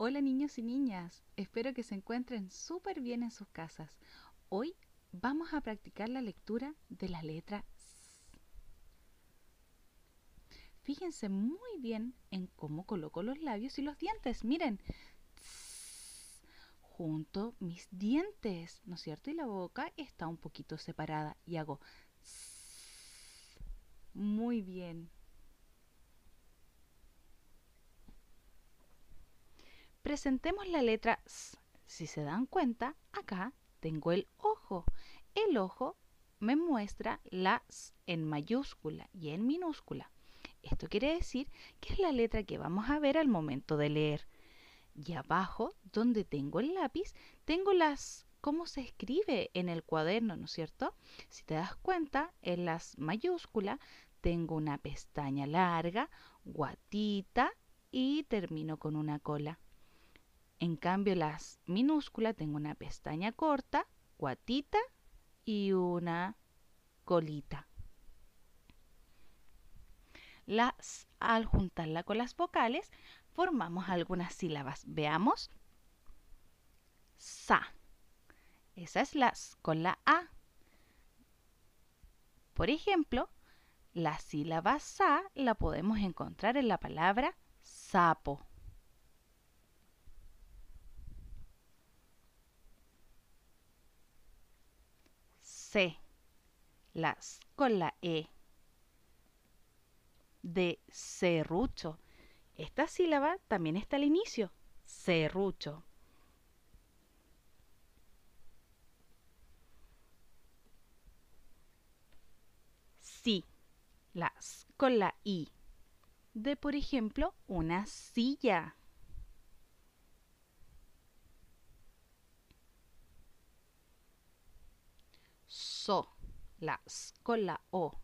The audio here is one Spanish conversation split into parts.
Hola niños y niñas, espero que se encuentren súper bien en sus casas. Hoy vamos a practicar la lectura de la letra S. Fíjense muy bien en cómo coloco los labios y los dientes. Miren, junto mis dientes, ¿no es cierto? Y la boca está un poquito separada y hago S. Muy bien. presentemos la letra S. Si se dan cuenta, acá tengo el ojo. El ojo me muestra la S en mayúscula y en minúscula. Esto quiere decir que es la letra que vamos a ver al momento de leer. Y abajo, donde tengo el lápiz, tengo las cómo se escribe en el cuaderno, ¿no es cierto? Si te das cuenta, en las mayúsculas tengo una pestaña larga, guatita y termino con una cola. En cambio, las minúsculas tengo una pestaña corta, cuatita y una colita. Las, al juntarla con las vocales, formamos algunas sílabas. Veamos. Sa. Esa es la con la A. Por ejemplo, la sílaba sa la podemos encontrar en la palabra sapo. C, las con la E, de serrucho. Esta sílaba también está al inicio, serrucho. Sí, las con la I, de por ejemplo una silla. so, S con la o,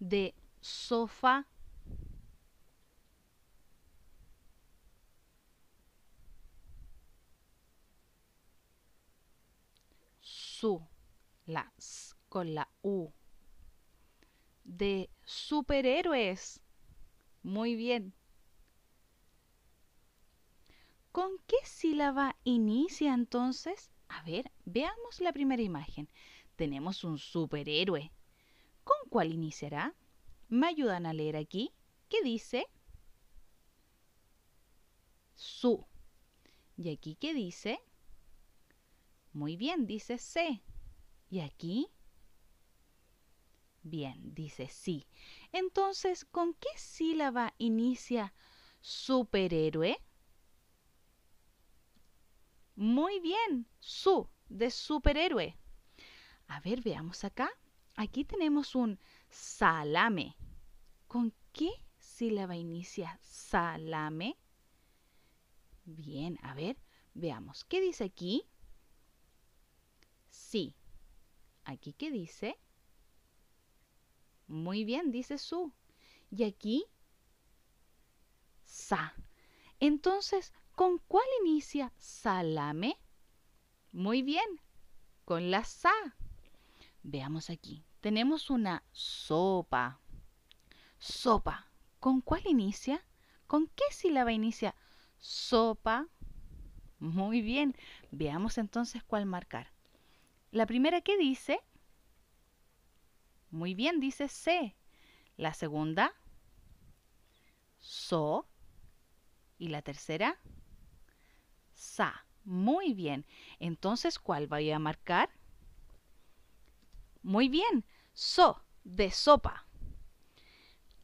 de sofá, su, las con la u, de superhéroes. Muy bien. ¿Con qué sílaba inicia entonces? A ver, veamos la primera imagen. Tenemos un superhéroe. ¿Con cuál iniciará? ¿Me ayudan a leer aquí? ¿Qué dice? Su. ¿Y aquí qué dice? Muy bien, dice C. ¿Y aquí? Bien, dice sí. Entonces, ¿con qué sílaba inicia superhéroe? Muy bien, su de superhéroe. A ver, veamos acá. Aquí tenemos un salame. ¿Con qué sílaba inicia salame? Bien, a ver, veamos. ¿Qué dice aquí? Sí. ¿Aquí qué dice? Muy bien, dice su. Y aquí, sa. Entonces, ¿con cuál inicia salame? Muy bien, con la sa. Veamos aquí. Tenemos una sopa. Sopa. ¿Con cuál inicia? ¿Con qué sílaba inicia? Sopa. Muy bien. Veamos entonces cuál marcar. La primera que dice. Muy bien, dice C. La segunda. So. Y la tercera. Sa. Muy bien. Entonces, ¿cuál voy a marcar? Muy bien, so, de sopa.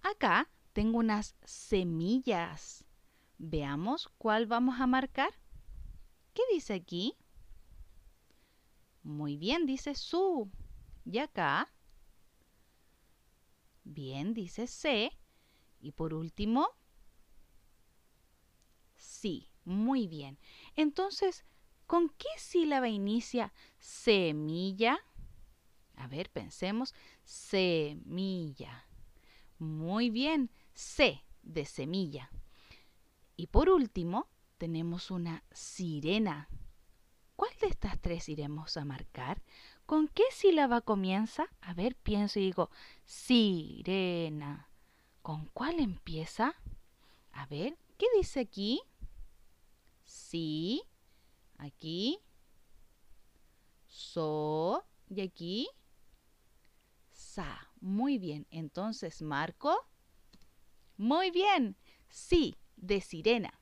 Acá tengo unas semillas. Veamos cuál vamos a marcar. ¿Qué dice aquí? Muy bien, dice su. Y acá. Bien, dice se. Y por último, sí. Muy bien. Entonces, ¿con qué sílaba inicia semilla? A ver, pensemos. Semilla. Muy bien. C de semilla. Y por último, tenemos una sirena. ¿Cuál de estas tres iremos a marcar? ¿Con qué sílaba comienza? A ver, pienso y digo, sirena. ¿Con cuál empieza? A ver, ¿qué dice aquí? Sí, aquí, so y aquí, Ah, muy bien. Entonces, Marco. Muy bien. Sí, de sirena.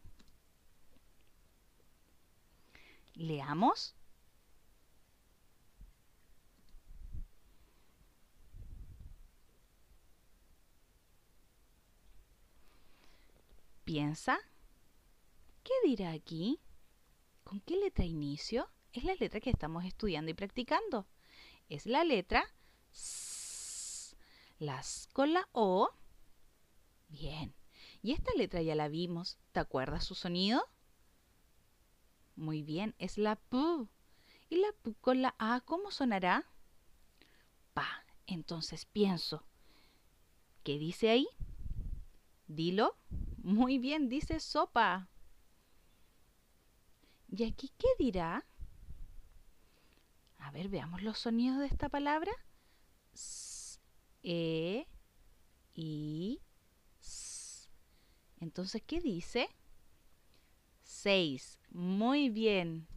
Leamos. Piensa. ¿Qué dirá aquí? ¿Con qué letra inicio? Es la letra que estamos estudiando y practicando. Es la letra S las con la O. Bien. Y esta letra ya la vimos. ¿Te acuerdas su sonido? Muy bien, es la P. ¿Y la P con la A cómo sonará? Pa. Entonces pienso. ¿Qué dice ahí? Dilo. Muy bien, dice sopa. ¿Y aquí qué dirá? A ver, veamos los sonidos de esta palabra. E, I, S. Entonces, ¿qué dice? 6. Muy bien.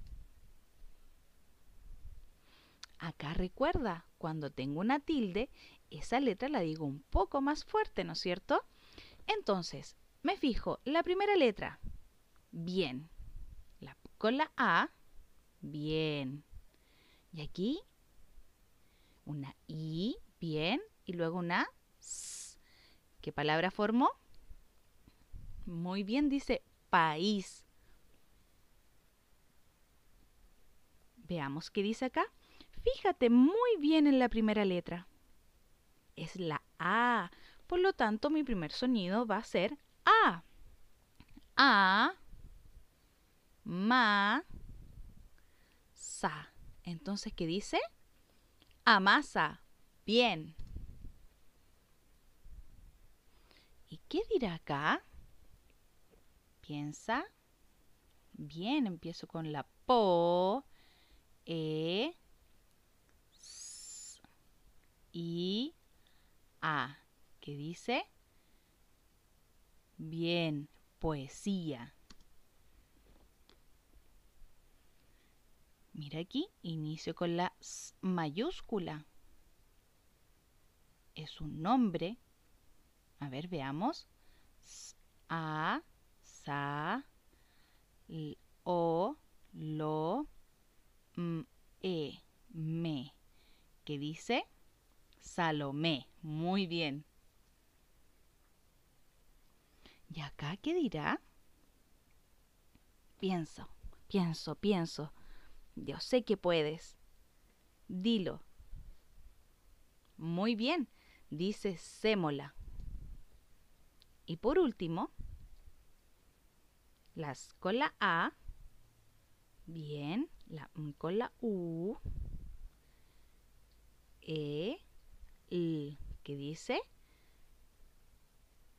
Acá recuerda, cuando tengo una tilde, esa letra la digo un poco más fuerte, ¿no es cierto? Entonces, me fijo, la primera letra, bien. La, con la A, bien. Y aquí, una I, bien y luego una S. ¿Qué palabra formó? Muy bien, dice país. Veamos qué dice acá. Fíjate muy bien en la primera letra. Es la A. Por lo tanto, mi primer sonido va a ser A. A. Ma. Sa. Entonces, ¿qué dice? Amasa. Bien. ¿Y qué dirá acá? Piensa. Bien, empiezo con la po, e, s, i, a, qué dice, bien, poesía. Mira aquí, inicio con la s mayúscula. Es un nombre a ver, veamos. A, sa, o, lo, m, e, me. ¿Qué dice? Salomé. Muy bien. ¿Y acá qué dirá? Pienso, pienso, pienso. Yo sé que puedes. Dilo. Muy bien. Dice sémola. Y por último, las cola A, bien, la mm, cola U, E, L, que dice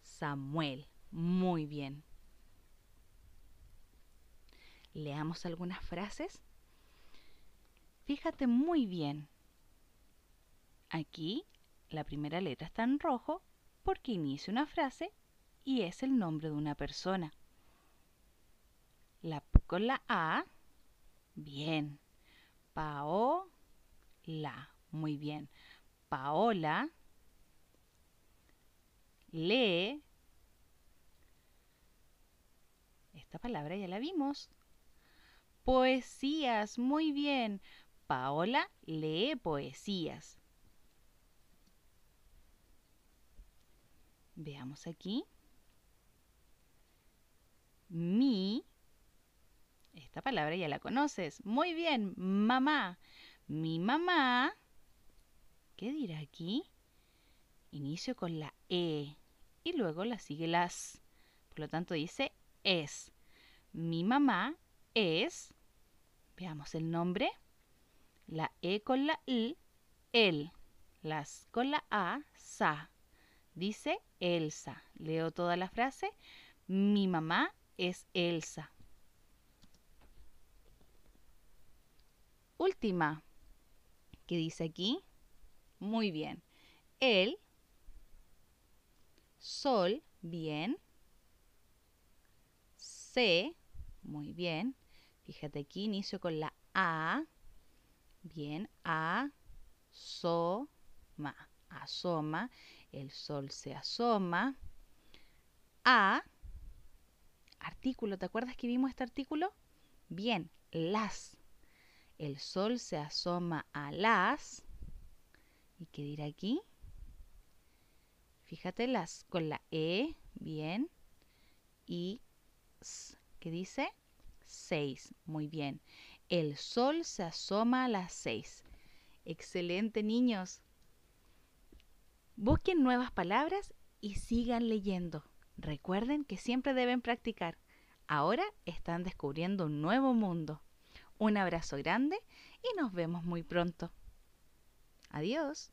Samuel. Muy bien. Leamos algunas frases. Fíjate muy bien. Aquí la primera letra está en rojo porque inicia una frase y es el nombre de una persona. La con la A. Bien. Paola. Muy bien. Paola. lee... Esta palabra ya la vimos. Poesías. Muy bien. Paola lee poesías. Veamos aquí mi. Esta palabra ya la conoces. Muy bien, mamá. Mi mamá. ¿Qué dirá aquí? Inicio con la E y luego la sigue las. Por lo tanto dice es. Mi mamá es. Veamos el nombre. La E con la l el Las con la A, sa. Dice Elsa. Leo toda la frase. Mi mamá es Elsa. Última, que dice aquí, muy bien, el sol, bien, se, muy bien, fíjate aquí, inicio con la A, bien, A, so, asoma, el sol se asoma, A, ¿te acuerdas que vimos este artículo? Bien, las. El sol se asoma a las. ¿Y qué dirá aquí? Fíjate las con la E, bien. Y s, ¿qué dice? Seis, Muy bien. El sol se asoma a las seis. Excelente, niños. Busquen nuevas palabras y sigan leyendo. Recuerden que siempre deben practicar. Ahora están descubriendo un nuevo mundo. Un abrazo grande y nos vemos muy pronto. Adiós.